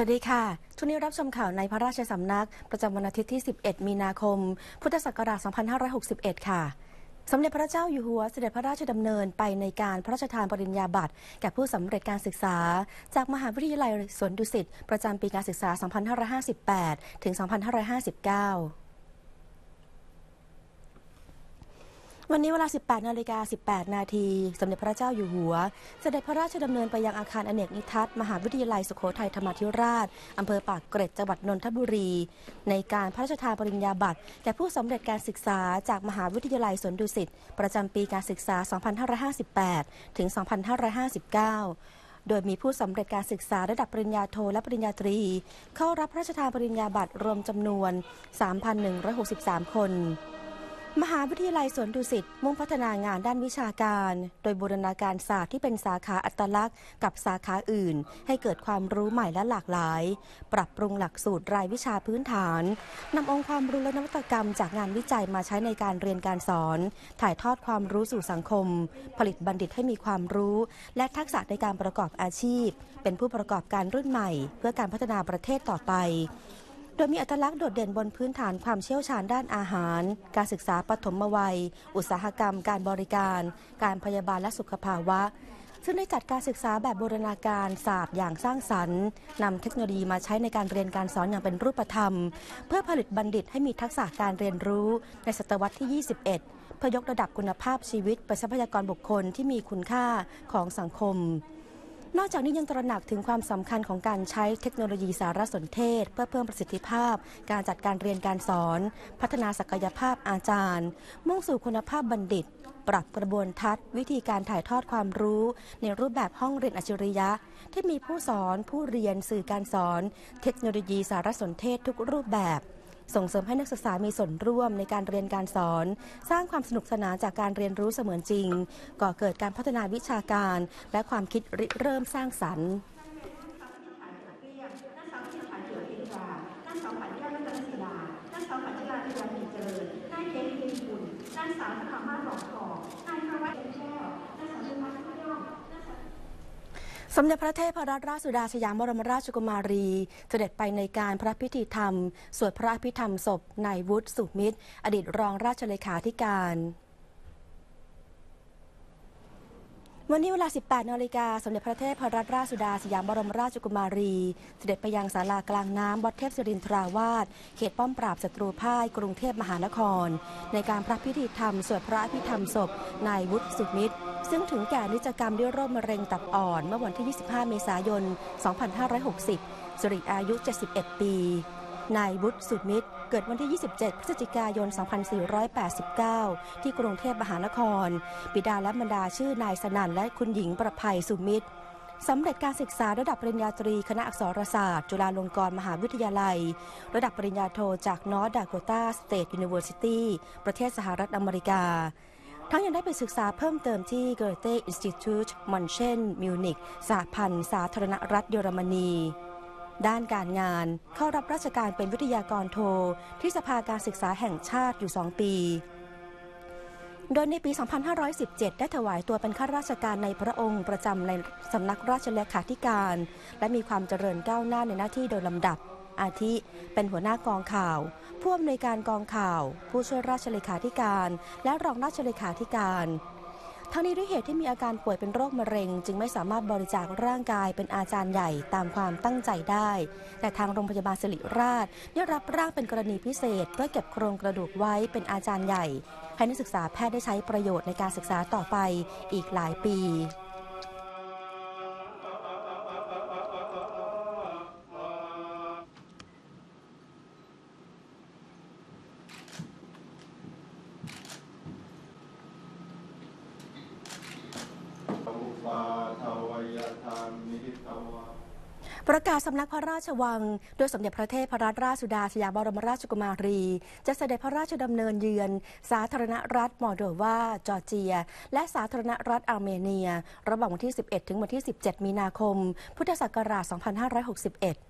สวัสดีค่ะ ทุนนี้รับชมข่าวในพระราชสำนักประจำวันอาทิตย์ที่ 11 มีนาคม พุทธศักราช 2561 ค่ะ สมเด็จพระเจ้าอยู่หัวเสด็จพระราชดำเนินไปในการพระราชทานปริญญาบัตรแก่ผู้สำเร็จการศึกษา จากมหาวิทยาลัยสวนดุสิตประจำปีการศึกษา 2558 ถึง 2559วันนี้เวลา 18นาฬิกา18 นาทีสมเด็จพระเจ้าอยู่หัวสเสด็จพระราชดำเนินไปยังอาคารอเนกนิทัศน์มหาวิทยาลัยสุโขทัยธรรมธิราช อำเภอปากเกร็ด จังหวัดนนทบุรี ในการพระราชทานปริญญาบัตรแก่ผู้สำเร็จการศึกษาจากมหาวิทยาลัยสวนดุสิตประจำปีการศึกษา 2558 ถึง 2559 โดยมีผู้สำเร็จการศึกษา ระดับปริญญาโทและปริญญาตรี เข้ารับพระราชทานปริญญาบัตรรวมจำนวน 3,163 คนมหาวิทยาลัยสวนดุสิตมุ่งพัฒนางานด้านวิชาการ โดยบูรณาการศาสตร์ที่เป็นสาขาอัตลักษณ์ กับสาขาอื่น ให้เกิดความรู้ใหม่และหลากหลาย ปรับปรุงหลักสูตรรายวิชาพื้นฐาน นำองค์ความรู้และนวัตกรรมจากงานวิจัยมาใช้ในการเรียนการสอน ถ่ายทอดความรู้สู่สังคม ผลิตบัณฑิตให้มีความรู้ และทักษะในการประกอบอาชีพ เป็นผู้ประกอบการรุ่นใหม่ เพื่อการพัฒนาประเทศต่อไปดยมีอัตลักษณ์โดดเด่นบนพื้นฐานความเชี่ยวชาญด้านอาหาร การศึกษาปฐมวัย อุตสาหกรรมการบริการการพยาบาลและสุขภาวะ ซึ่งได้จัดการศึกษาแบบบูรณาการศาสตร์อย่างสร้างสรรค์นำเทคโนโลยีมาใช้ในการเรียนการสอนอย่างเป็นรูปธรรม เพื่อผลิตบัณฑิตให้มีทักษะการเรียนรู้ในศตวรรษที่ 21 เพื่อยกระดับคุณภาพชีวิตประชากรบุคคลที่มีคุณค่าของสังคมนอกจากนี้ยังตระหนักถึงความสำคัญของการใช้เทคโนโลยีสารสนเทศเพื่อเพิ่มประสิทธิภาพการจัดการเรียนการสอน พัฒนาศักยภาพอาจารย์ มุ่งสู่คุณภาพบัณฑิต ปรับกระบวนทัศน์วิธีการถ่ายทอดความรู้ในรูปแบบห้องเรียนอัจฉริยะที่มีผู้สอนผู้เรียนสื่อการสอนเทคโนโลยีสารสนเทศทุกรูปแบบส่งเสริมให้นักศึกษามีส่วนร่วมในการเรียนการสอน สร้างความสนุกสนานจากการเรียนรู้เสมือนจริง ก่อเกิดการพัฒนาวิชาการและความคิดริเริ่มสร้างสรรค์มเด็จพระเทพรัตนราชสุดาสยามบรมราชกุมารี เสด็จไปในการพระพิธีธรรมสวดพระพิธรรม ศพ นายวุฒิสุมิตรอดีตรองราชเลขาธิการ วันนี้เวลา 18 นาฬิกาสมเด็จพระเทพรัตนราชสุดาสยามบรมราชกุมารี เสด็จไปยังศาลากลางน้ำวัดเทพศรินทราวาสเขตป้อมปราบศัตรูพ่ายกรุงเทพมหานคร ในการพระพิธีธรรมสวดพระพิธรรมศพ นายวุฒิสุมิตรซึ่งถึงแก่นิจกรรมด้วยโรคมะเร็งตับอ่อนเมื่อวันที่ 25 เมษายน 2560สุริอายุ 71 ปี นายวุฒิสุดมิตร เกิดวันที่ 27พฤศจิกายน 2489 ที่กรุงเทพมหานครบิดาและบรรดาชื่อนายสนั่นและคุณหญิงประภัยสุมิตรสำเร็จการศึกษาระดับปริญญาตรีคณะอักษรศาสตร์ จุฬาลงกรณ์มหาวิทยาลัย ระดับปริญญาโทจากนอร์ดดาโคตาสเตทยูนิเวอร์ซิตี้ประเทศสหรัฐอเมริกาทั้งยังได้ไปศึกษาเพิ่มเติมที่ Goethe Institute m o n c h e n Munich สหพันธ์สาธารณรัฐเยอรมนี ด้านการงานเข้ารับราชการเป็นวิทยากรโทที่สภาการศึกษาแห่งชาติอยู่ 2 ปี โดยในปี 2517 ได้ถวายตัวเป็นข้าราชการในพระองค์ประจำในสำนักราชเลขาธิการ และมีความเจริญก้าวหน้าในหน้าที่โดยลำดับอาทิเป็นหัวหน้ากองข่าว ผู้อำนวยการกองข่าว ผู้ช่วยราชเลขาธิการ และรองราชเลขาธิการ ทั้งนี้ด้วยเหตุที่มีอาการป่วยเป็นโรคมะเร็งจึงไม่สามารถบริจาคร่างกายเป็นอาจารย์ใหญ่ตามความตั้งใจได้ แต่ทางโรงพยาบาลสิริราชได้รับร่างเป็นกรณีพิเศษเพื่อเก็บโครงกระดูกไว้เป็นอาจารย์ใหญ่ ให้นักศึกษาแพทย์ได้ใช้ประโยชน์ในการศึกษาต่อไปอีกหลายปีประกาศสำนักพระราชวัง โดยสมเด็จพระเทพรัตนราชสุดาสยามบรมราชกุมารี จะเสด็จพระราชดำเนินเยือน สาธารณรัฐมอลโดวาจอร์เจีย และสาธารณรัฐอาร์เมเนีย ระหว่างวันที่ 11 ถึงวันที่ 17 มีนาคม พุทธศักราช 2561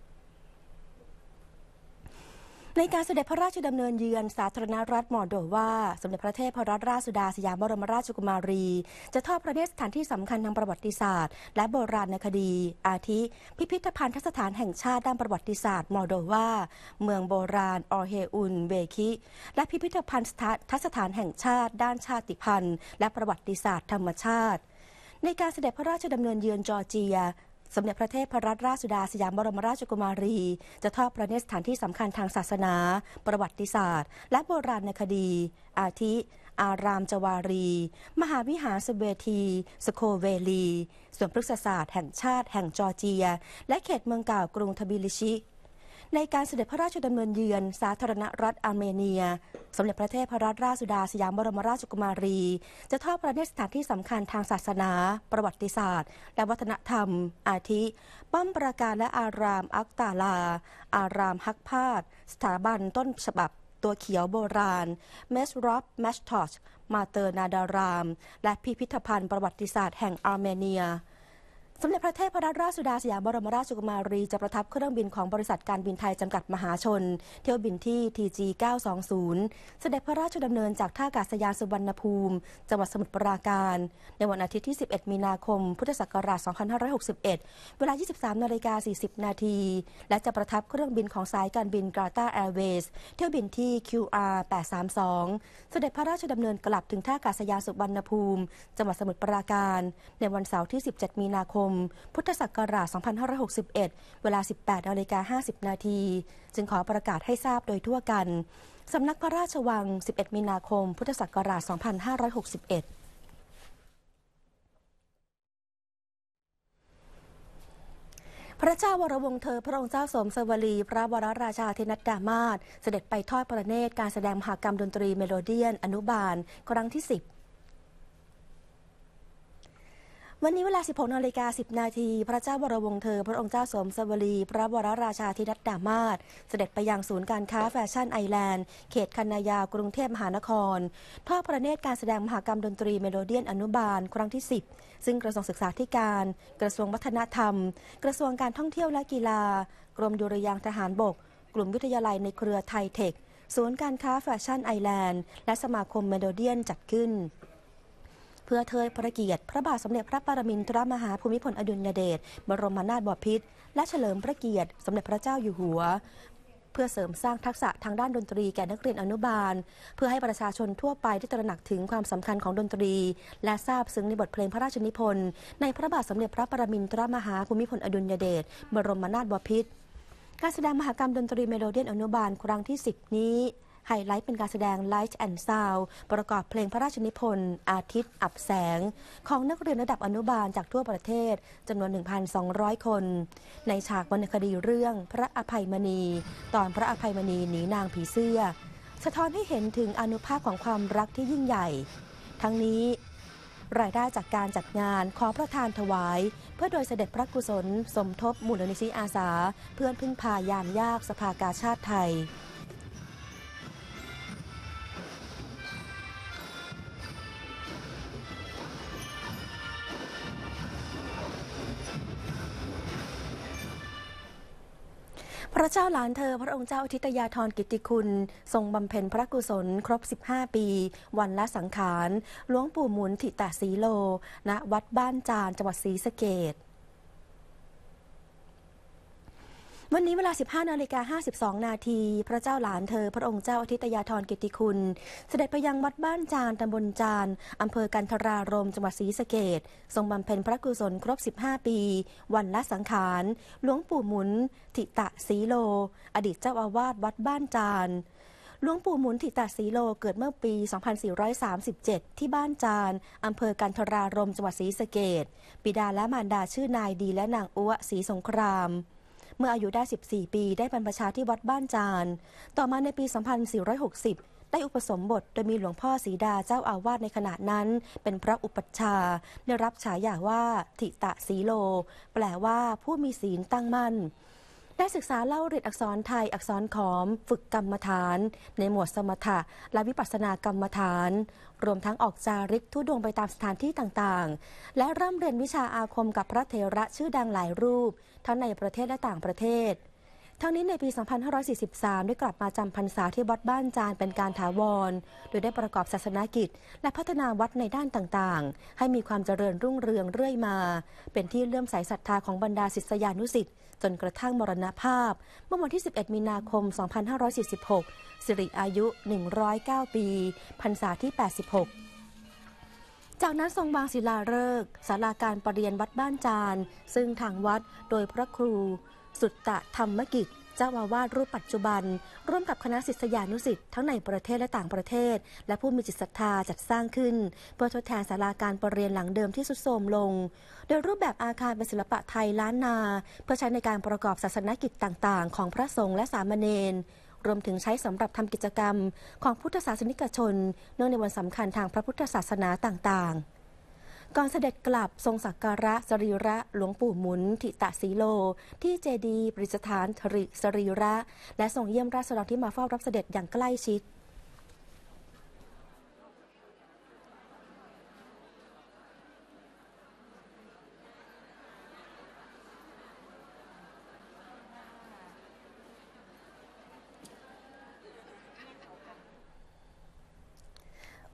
ในการเสด็จพระราชดำเนินเยือนสาธารณรัฐมอโดวาสมเด็จพระเทพรัตนราชสุดาสยามบรมราชกุมารี จะทอดพระเนตรสถานที่สำคัญทางประวัติศาสตร์และโบราณคดี อาทิ พิพิธภัณฑสถานแห่งชาติด้านประวัติศาสตร์มอโดวาเมืองโบราณออเฮอุนเบคิ และพิพิธภัณฑสถานแห่งชาติด้านชาติพันธุ์และประวัติศาสตร์ธรรมชาติ ในการเสด็จพระราชดำเนินเยือนจอร์เจียสมเด็จพระเทพรัตนราชสุดาสยามบรมราชกุมารีจะทอดพระเนตรสถานที่สำคัญทางศาสนา ประวัติศาสตร์ และโบราณคดี อาทิ อารามจวารี มหาวิหารสเวที สโคเวลีสวนพฤกษศาสตร์แห่งชาติแห่งจอร์เจีย และเขตเมืองเก่ากรุงทบิลิชิในการเสด็จพระราชดำเนินเยือน สาธารณรัฐอาร์เมเนีย สมเด็จพระเทพรัตนราชสุดาสยามบรมราชกุมารี จะทอดพระเนตรสถานที่สำคัญทางศาสนา ประวัติศาสตร์ และวัฒนธรรม อาทิ ป้อมปราการและอารามอักตาลา อารามฮักพาดสถาบันต้นฉบับตัวเขียวโบราณ เมสรอฟแมชทอช มาเตอร์นาดาราม และพิพิธภัณฑ์ประวัติศาสตร์แห่งอาร์เมเนียสมเด็จพระเทพรัตนราชสุดาสยามบรมราชกุมารีจะประทับเครื่องบินของบริษัทการบินไทยจำกัดมหาชน เที่ยวบินที่ TG 920เสด็จพระราชดำเนินจากท่าอากาศยานสุวรรณภูมิ จังหวัดสมุทรปราการ ในวันอาทิตย์ที่ 11 มีนาคม พุทธศักราช2561 เวลา 23นาฬิกา40นาทีและจะประทับเครื่องบินของสายการบินกาตาแอร์เวย์สเที่ยวบินที่ QR 832เสด็จพระราชดำเนินกลับถึงท่าอากาศยานสุวรรณภูมิจังหวัดสมุทรปราการในวันเสาร์ที่ 17 มีนาคมมพุทธศักราช 2561 เวลา 18นาฬิกา50 นาที จึงขอประกาศให้ทราบโดยทั่วกัน สำนักพระราชวัง 11 มีนาคม พุทธศักราช 2561 พระเจ้าวรวงเธอพระองค์เจ้าสมสวลี พระวรราชาธินัดดามาศเสด็จไปทอดพระเนตรการแสดงมหากรรมดนตรีเมโลเดียน อนุบาล ครั้งที่ 10วันนี้เวลา 16นาฬิกา10 นาที พระเจ้าวรวงเธอ พระองค์เจ้าสมสวรี พระวรราชาธิรัตดามาศเสด็จไปยังศูนย์การค้าแฟชั่นไอแลนด์ เขตคันนายากรุงเทพมหานคร ทอดพระเนตรการแสดงมหากรรมดนตรีเมโลเดียนอนุบาลครั้งที่ 10 ซึ่งกระทรวงศึกษาธิการ กระทรวงวัฒนธรรม กระทรวงการท่องเที่ยวและกีฬา กรมดุริยางทหารบก กลุ่มวิทยาลัยในเครือไทเทค ศูนย์การค้าแฟชั่นไอแลนด์ และสมาคมเมโลเดียนจัดขึ้นพื่อเทิดพระเกียรติ พระบาทสมเด็จพระปรมินทรมหาภูมิพลอดุลยเดชบรมนาถบพิตรและเฉลิมพระเกียรติ สมเด็จพระเจ้าอยู่หัว เพื่อเสริมสร้างทักษะทางด้านดนตรีแก่นักเรียนอนุบาล เพื่อให้ประชาชนทั่วไปได้ตระหนักถึงความสำคัญของดนตรี และทราบซึ้งในบทเพลงพระราชนิพนธ์ ในพระบาทสมเด็จพระปรมินทรมหาภูมิพลอดุลยเดชบรมนาถบพิตรการแสดงมหกรรมดนตรีเมโลเดียนอนุบาลครั้งที่10นี้ไฮไลท์เป็นการแสดง Light and Sound ประกอบเพลงพระราชนิพนธ์อาทิตย์อับแสง ของนักเรียนระดับอนุบาลจากทั่วประเทศจำนวน 1,200 คน ในฉากวรรณคดีเรื่องพระอภัยมณี ตอนพระอภัยมณีหนีนางผีเสื้อ สะท้อนให้เห็นถึงอนุภาพของความรักที่ยิ่งใหญ่ ทั้งนี้ รายได้จากการจัดงานขอประทานถวาย เพื่อโดยเสด็จพระกุศลสมทบมูลนิธิอาสา เพื่อนพึ่งพายามยากสภากาชาติไทยเจ้าหลานเธอพระองค์เจ้าอทิตยาธรกิติคุณทรงบำเพ็ญพระกุศลครบ 15 ปี วันละสังขารหลวงปู่หมุนถิตาสีโลณวัดบ้านจานจังหวัดศรีสะเกดวันนี้เวลา 15นาฬิกา52 นาที พระเจ้าหลานเธอพระองค์เจ้าอธิตยาธรกิติคุณ เสด็จไปยังวัดบ้านจาน ตำบลจานอำเภอกันทรารมจังหวัดศรีสะเกดทรงบำเพ็ญพระกุศลครบ 15 ปี วันละสังขาร หลวงปู่หมุนทิตะสีโล อดีตเจ้าอาวาสวัดบ้านจาน หลวงปู่หมุนทิตาสีโล เกิดเมื่อปี 2437 ที่บ้านจานอำเภอกันทรารมจังหวัดศรีสะเกดปิดาและมารดาชื่อนายดีและนางอ้วศรีสงครามเมื่ออายุได้14ปีได้บรรพชาที่วัดบ้านจาน ต่อมาในปี 2460 ได้อุปสมบท โดยมีหลวงพ่อสีดาเจ้าอาวาสในขณะนั้น เป็นพระอุปัชฌาย์ได้รับฉายาว่าทิตะสีโล แปลว่าผู้มีศีลตั้งมั่นได้ศึกษาเล่าเรียนอักษรไทยอักษรขอมฝึกกรรมฐานในหมวดสมถะและวิปัสสนากรรมฐาน รวมทั้งออกจาริกทุดงไปตามสถานที่ต่างๆ และเริ่มเรียนวิชาอาคมกับพระเทระชื่อดังหลายรูปทั้งในประเทศและต่างประเทศทั้งนี้ในปี 2543 ได้กลับมาจำพรรษาที่วัดบ้านจานเป็นการถาวร โดยได้ประกอบศาสนากิจ และพัฒนาวัดในด้านต่างๆ ให้มีความเจริญรุ่งเรืองเรื่อยมา เป็นที่เลื่อมใสศรัทธาของบรรดาศิษยานุศิษย์จนกระทั่งมรณภาพ เมื่อวันที่ 11 มีนาคม 2546 สิริอายุ 109 ปี พรรษาที่ 86 จากนั้นทรงวางศิลาฤกษ์ศาลาการประเรียนวัดบ้านจาน ซึ่งทางวัดโดยพระครูสุตตะธรรมกิจเจ้าวาวาสรูปปัจจุบัน ร่วมกับคณะศิษยานุสิ์ทั้งในประเทศและต่างประเทศและผู้มีจิตศรัทธาจัดสร้างขึ้น เพื่อทดแทนศาลาการประเรียนหลังเดิมที่สุดโทรมลง โดยรูปแบบอาคารเป็นศิลปะไทยล้านนา เพื่อใช้ในการประกอบศาสนกิจต่างๆ ของพระสงฆ์และสามเณรรวมถึงใช้สำหรับทำกิจกรรม ของพุทธศาสนิกชนเนื่องในวันสำคัญทางพระพุทธศาสนาต่างๆก่อนเสด็จกลับทรงสักการะสรีระหลวงปู่หมุนทิตะสีโล ที่เจดีปริสถานรสรีระ และทรงเยี่ยมราษฎรที่มาเฝ้ารับเสด็จอย่างใกล้ชิด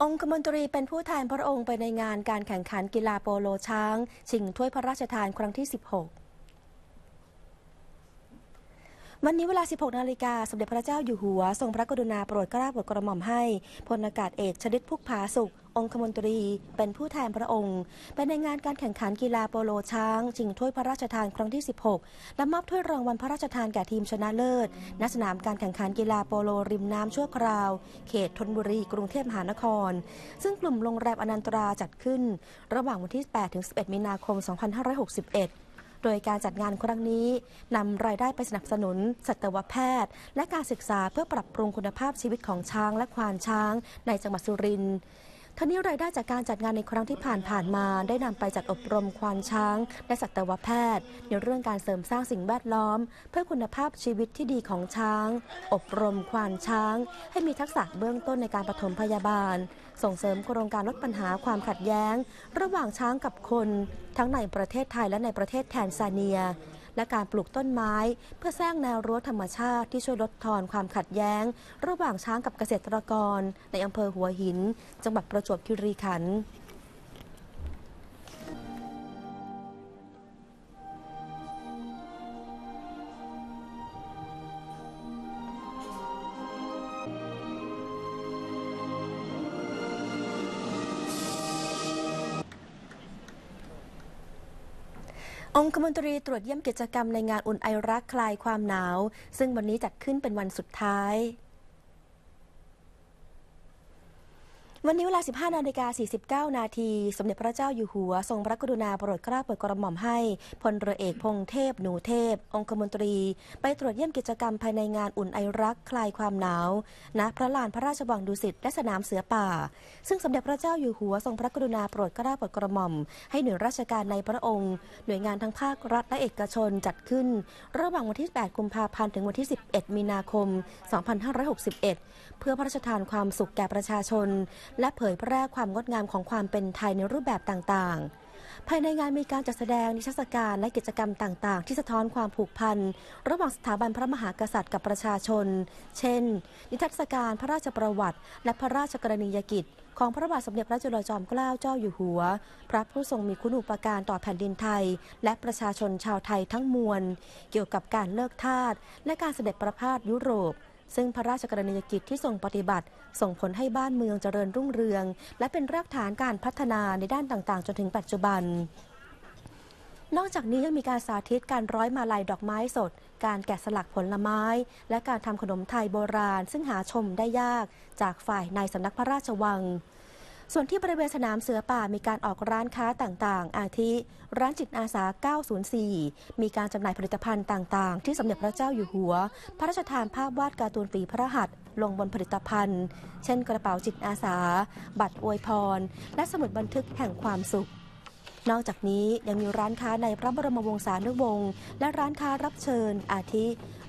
องคมนตรีเป็นผู้แทนพระองค์ไปในงานการแข่งขันกีฬาโปโลช้าง ชิงถ้วยพระราชทานครั้งที่ 16วันนี้เวลา 16 นาฬิกาสมเด็จพระเจ้าอยู่หัว ทรงพระกรุณาโปรดเกล้าโปรดกระหม่อมให้พลอากาศเอกชดิตพุกพาสุของคมนตรีเป็นผู้แทนพระองค์ไปในงานการแข่งขันกีฬาโปโลช้างชิงถ้วยพระราชทานครั้งที่ 16 และมอบถ้วยรางวัลพระราชทานแก่ทีมชนะเลิศณสนามการแข่งขันกีฬาโปโลริมน้ำชั่วคราว เขตธนบุรี กรุงเทพมหานคร ซึ่งกลุ่มโรงแรมอนันตราจัดขึ้น ระหว่างวันที่ 8-11มีนาคม2561โดยการจัดงานครั้งนี้นำรายได้ไปสนับสนุนสัตวแพทย์ และการศึกษาเพื่อปรับปรุงคุณภาพชีวิตของช้างและควานช้างในจังหวัดสุรินทร์ทันนี้ รายได้จากการจัดงานในครั้งที่ผ่านนมาได้นำไปจัดอบรมควานช้าง และสัตวแพทย์ในเรื่องการเสริมสร้างสิ่งแวดล้อม เพื่อคุณภาพชีวิตที่ดีของช้าง อบรมควานช้างให้มีทักษะเบื้องต้นในการปฐมพยาบาล ส่งเสริมโครงการลดปัญหาความขัดแย้ง ระหว่างช้างกับคน ทั้งในประเทศไทยและในประเทศแทนซาเนียและการปลูกต้นไม้ เพื่อสร้างแนวรั้วธรรมชาติที่ช่วยลดทอนความขัดแย้ง ระหว่างช้างกับเกษตรกรในอำเภอหัวหินจังหวัดประจวบคีรีขันธ์องคมนตรีตรวจเยี่ยมกิจกรรมในงานอุ่นไอรักคลายความหนาว ซึ่งวันนี้จัดขึ้นเป็นวันสุดท้ายวันนี้เวลา 15 นาฬิกา 49 นาทีสมเด็จพระเจ้าอยู่หัวทรงพระกรุณาโปรดเกล้าโปรดกระหม่อมให้พลเรือเอกพงเทพหนูเทพ องคมนตรีไปตรวจเยี่ยมกิจกรรมภายในงานอุ่นไอรักคลายความหนาวณพระลานพระราชวังดุสิตและสนามเสือป่า ซึ่งสมเด็จพระเจ้าอยู่หัว ทรงพระกรุณาโปรดเกล้าโปรดกระหม่อม ให้หน่วยราชการในพระองค์ หน่วยงานทั้งภาครัฐและเอกชนจัดขึ้น ระหว่างวันที่ 8 กุมภาพันธ์ถึงวันที่ 11 มีนาคม 2561 เพื่อพระราชทานความสุขแก่ประชาชนและเผยแพร่ความงดงามของความเป็นไทยในรูปแบบต่างๆ ภายในงานมีการจัดแสดงนิทรรศการและกิจกรรมต่างๆ ที่สะท้อนความผูกพันระหว่างสถาบันพระมหากษัตริย์กับประชาชน เช่น นิทรรศการพระราชประวัติ และพระราชกรณียกิจ ของพระบาทสมเด็จพระจุลจอมเกล้าเจ้าอยู่หัว พระผู้ทรงมีคุณูปการต่อแผ่นดินไทย และประชาชนชาวไทยทั้งมวล เกี่ยวกับการเลิกทาสและการเสด็จประพาสยุโรปซึ่งพระราชกรณียกิจที่ทรงปฏิบัติ ส่งผลให้บ้านเมืองเจริญรุ่งเรือง และเป็นรากฐานการพัฒนาในด้านต่างๆ จนถึงปัจจุบัน นอกจากนี้ยังมีการสาธิตการร้อยมาลัยดอกไม้สด การแกะสลักผลไม้ และการทำขนมไทยโบราณ ซึ่งหาชมได้ยากจากฝ่ายในสำนักพระราชวังส่วนที่บริเวณสนามเสือป่ามีการออกร้านค้าต่างๆ อาทิร้านจิตอาสา 904 มีการจำหน่ายผลิตภัณฑ์ต่างๆ ที่สมเด็จพระเจ้าอยู่หัว พระราชทานภาพวาดการ์ตูนฝีพระหัตถ์ลงบนผลิตภัณฑ์ เช่นกระเป๋าจิตอาสา บัตรอวยพร และสมุดบันทึกแห่งความสุขนอกจากนี้ยังมีร้านค้าในพระบรมวงศานุวงศ์และร้านค้ารับเชิญอาทิ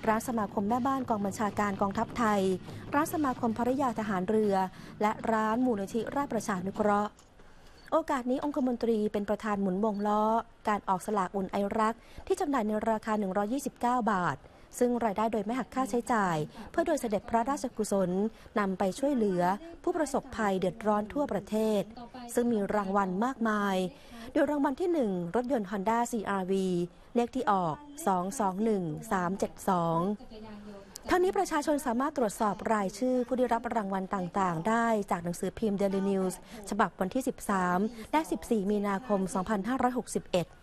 ร้านสมาคมแม่บ้านกองบัญชาการกองทัพไทย ร้านสมาคมภริยาทหารเรือ และร้านมูลนิธิราชประชานุเคราะห์โอกาสนี้องคมนตรีเป็นประธานหมุนวงล้อการออกสลากอุ่นไอรัก ที่จำหน่ายในราคา 129 บาท ซึ่งรายได้โดยไม่หักค่าใช้จ่าย เพื่อโดยเสด็จพระราชกุศลนำไปช่วยเหลือ ผู้ประสบภัยเดือดร้อนทั่วประเทศซึ่งมีรางวัลมากมาย โดยรางวัลที่ 1 รถยนต์ Honda CRV เลขที่ออก 221372ทั้งนี้ประชาชนสามารถตรวจสอบรายชื่อผู้ได้รับรางวัลต่างๆได้จากหนังสือพิมพ์ Daily News ฉบับวันที่ 13 และ 14 มีนาคม 2561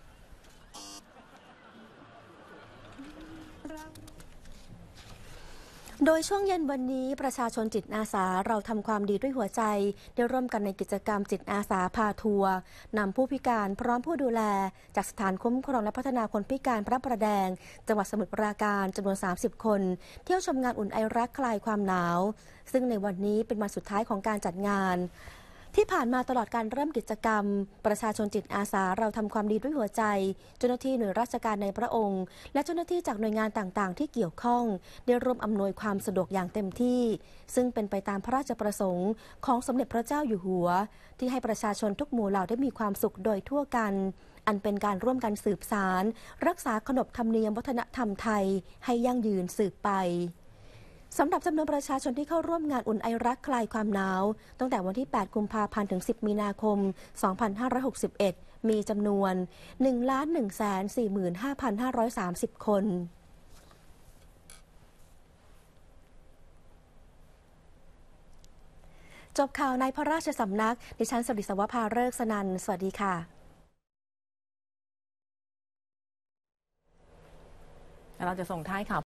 โดยช่วงเย็นวันนี้ประชาชนจิตอาสาเราทำความดีด้วยหัวใจได้ร่วมกันในกิจกรรมจิตอาสาพาทัวร์นำผู้พิการพร้อมผู้ดูแล จากสถานคุ้มครองและพัฒนาคนพิการพระประแดง จังหวัดสมุทรปราการจำนวน 30 คน เที่ยวชมงานอุ่นไอรักคลายความหนาว ซึ่งในวันนี้เป็นวันสุดท้ายของการจัดงานที่ผ่านมาตลอดการเริ่มกิจกรรม ประชาชนจิตอาสาเราทำความดีด้วยหัวใจ เจ้าหน้าที่หน่วยราชการในพระองค์ และเจ้าหน้าที่จากหน่วยงานต่างๆ ที่เกี่ยวข้องได้ร่วมอำนวยความสะดวกอย่างเต็มที่ ซึ่งเป็นไปตามพระราชประสงค์ของสมเด็จพระเจ้าอยู่หัว ที่ให้ประชาชนทุกหมู่เหล่าได้มีความสุขโดยทั่วกัน อันเป็นการร่วมกันสืบสารรักษาขนบธรรมเนียมวัฒนธรรมไทยให้ยั่งยืนสืบไปสำหรับจำนวนประชาชนที่เข้าร่วมงานอุ่นไอรักคลายความหนาว ตั้งแต่วันที่ 8 กุมภาพันธ์ถึง 10 มีนาคม 2561 มีจำนวน 1,145,530 คน จบข่าวในพระราชสำนักดิฉันสริสวภาเริกสนัน สวัสดีค่ะเราจะส่งท้ายข่าว